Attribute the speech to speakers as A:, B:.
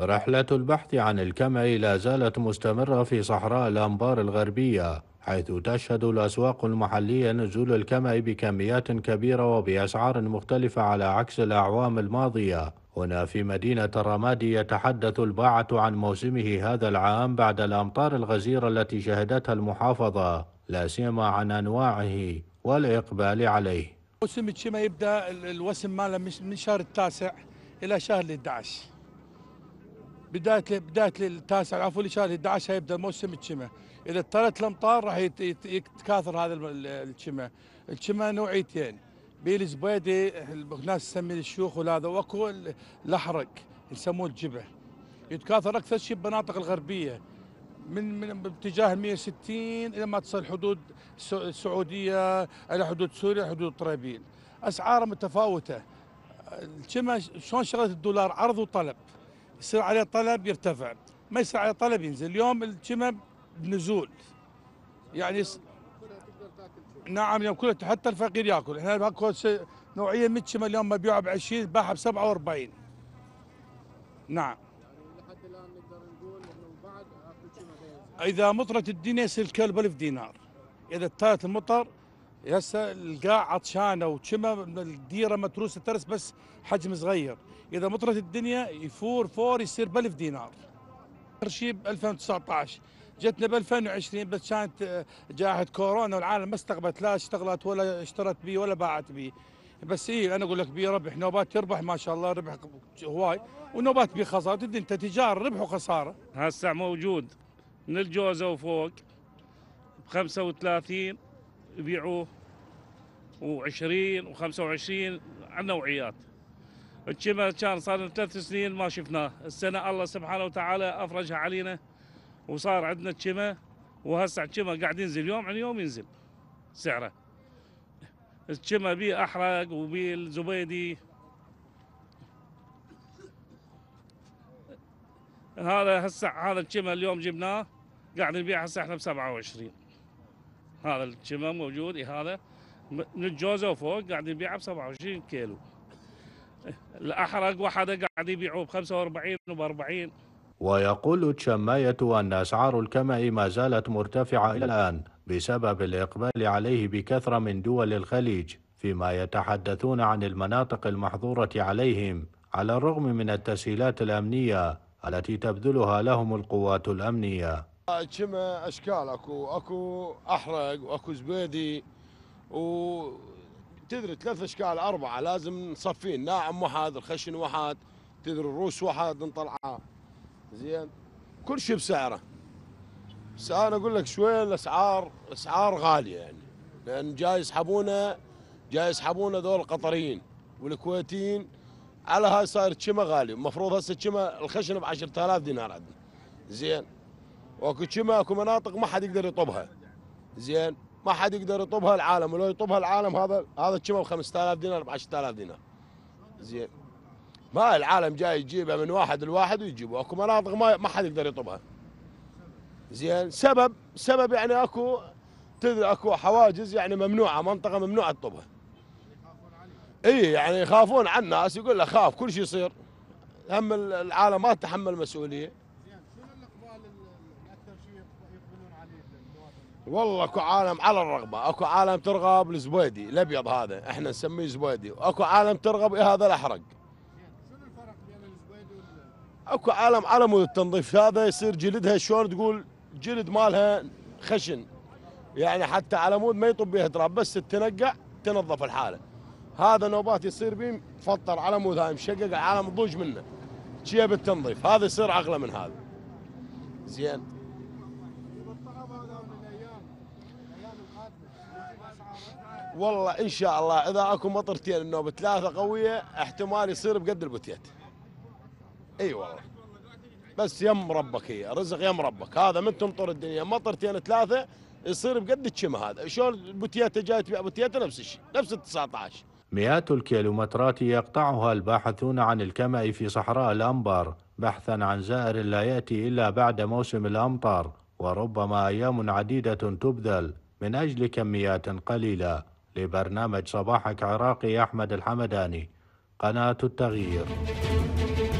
A: رحلة البحث عن الكمع لا زالت مستمرة في صحراء الأنبار الغربية حيث تشهد الأسواق المحلية نزول الكمع بكميات كبيرة وبأسعار مختلفة على عكس الأعوام الماضية هنا في مدينة الرمادي يتحدث الباعة عن موسمه هذا العام بعد الأمطار الغزيرة التي شهدتها المحافظة لا سيما عن أنواعه والإقبال عليه
B: موسم الشما يبدأ الوسم ماله من شهر التاسع إلى شهر 11 بدايه بدايه التاسع عفوا شهر 11 هيبدا موسم الشمع اذا اضطرت الامطار راح يتكاثر هذا الشمع الشمع نوعيتين بيل زبيدي الناس تسميه الشيوخ وهذا واكو الاحرق يسموه الجبه يتكاثر اكثر شيء بالمناطق الغربيه من من باتجاه 160 الى ما تصل حدود السعوديه الى حدود سوريا حدود طرابيل اسعاره متفاوته كما شلون شغله الدولار عرض وطلب يصير عليه طلب يرتفع ما يصير عليه طلب ينزل اليوم الشمم نزول يعني يص... نعم يوم كله حتى الفقير ياكل احنا باكو نوعيه من الشمم اليوم مبيوعه ب 20 باعها ب 47 نعم لحد الان نقدر نقول انه بعد اذا مطرت الدنيا يصير الكلب 1000 دينار اذا طالت المطر هسه القاع عطشانه وشمه الديره متروسه ترس بس حجم صغير اذا مطرت الدنيا يفور فور يصير ب 1000 دينار شيء ب 2019 جتنا ب 2020 بس كانت آه، جائحه كورونا والعالم ما استقبلت لا اشتغلت ولا اشترت بي ولا باعت بي بس اي انا اقول لك بي ربح نوبات تربح ما شاء الله ربح هواي ونوبات بي خساره تدري انت تجار ربح وخساره
C: هسه موجود من الجوزه وفوق ب 35 يبيعوه و20 و25 عندنا نوعيات الشمر كان صار لنا ثلاث سنين ما شفناه السنه الله سبحانه وتعالى افرجها علينا وصار عندنا الشمه وهسه الشمه قاعد ينزل يوم عن يوم ينزل سعره الشمه بيه احرق وبيه الزبيدي هذا هسه هذا الشمه اليوم جبناه قاعد نبيع هسه احنا ب 27 هذا الشمم موجود إيه هذا من الجوزه وفوق قاعد يبيعه ب 27 كيلو الاحرق وحده قاعد يبيعه ب 45 وب 40
A: ويقول تشماية أن أسعار الكمائي ما زالت مرتفعة إلى الآن بسبب الإقبال عليه بكثرة من دول الخليج فيما يتحدثون عن المناطق المحظورة عليهم على الرغم من التسهيلات الأمنية التي تبذلها لهم القوات الأمنية
D: كما اشكال اكو اكو احرق واكو زبيدي و تدري ثلاث اشكال اربعه لازم نصفين ناعم واحد الخشن واحد تدري الروس واحد نطلعه زين كل شيء بسعره بس انا اقول لك شويه الاسعار اسعار غاليه يعني لان جاي يسحبونا جاي يسحبونا ذول القطريين والكويتيين على هاي صاير كما غالي المفروض هسه كما الخشن ب 10000 دينار عندنا زين واكوتشيما اكو مناطق ما حد يقدر يطبها زين ما حد يقدر يطبها العالم ولو يطبها العالم هذا هذا تشيما ب 5000 دينار ب 10000 دينار زين ما العالم جاي يجيبها من واحد لواحد ويجيبه اكو مناطق ما ما حد يقدر يطبها زين سبب سبب يعني اكو تدري اكو حواجز يعني ممنوعه منطقه ممنوعه تطبها اي يعني يخافون على الناس يقول له خاف كل شيء يصير هم العالم ما تتحمل مسؤوليه والله اكو عالم على الرغبه، اكو عالم ترغب الزبيدي الابيض هذا، احنا نسميه زبيدي، واكو عالم ترغب هذا الاحرق. شنو الفرق بين الزبيدي وال اكو عالم على مود التنظيف هذا يصير جلدها شلون تقول جلد مالها خشن. يعني حتى على مود ما يطب بها تراب بس تنقع تنظف الحاله. هذا نوبات يصير به فطر على مود هاي مشقق العالم تضوج منه. شيء بالتنظيف، هذا يصير اغلى من هذا. زين. والله ان شاء الله اذا اكو مطرتين النوبه ثلاثه قويه احتمال يصير بقد البتيت اي والله بس يم ربك هي رزق يم ربك هذا من تمطر الدنيا مطرتين ثلاثه يصير بقد الشم هذا شلون البتيته جاي تبيع بتيته نفس الشيء نفس ال 19
A: مئات الكيلومترات يقطعها الباحثون عن الكمأ في صحراء الأنبار بحثا عن زائر لا يأتي إلا بعد موسم الأمطار وربما أيام عديدة تبذل من أجل كميات قليلة لبرنامج صباحك عراقي أحمد الحمداني قناة التغيير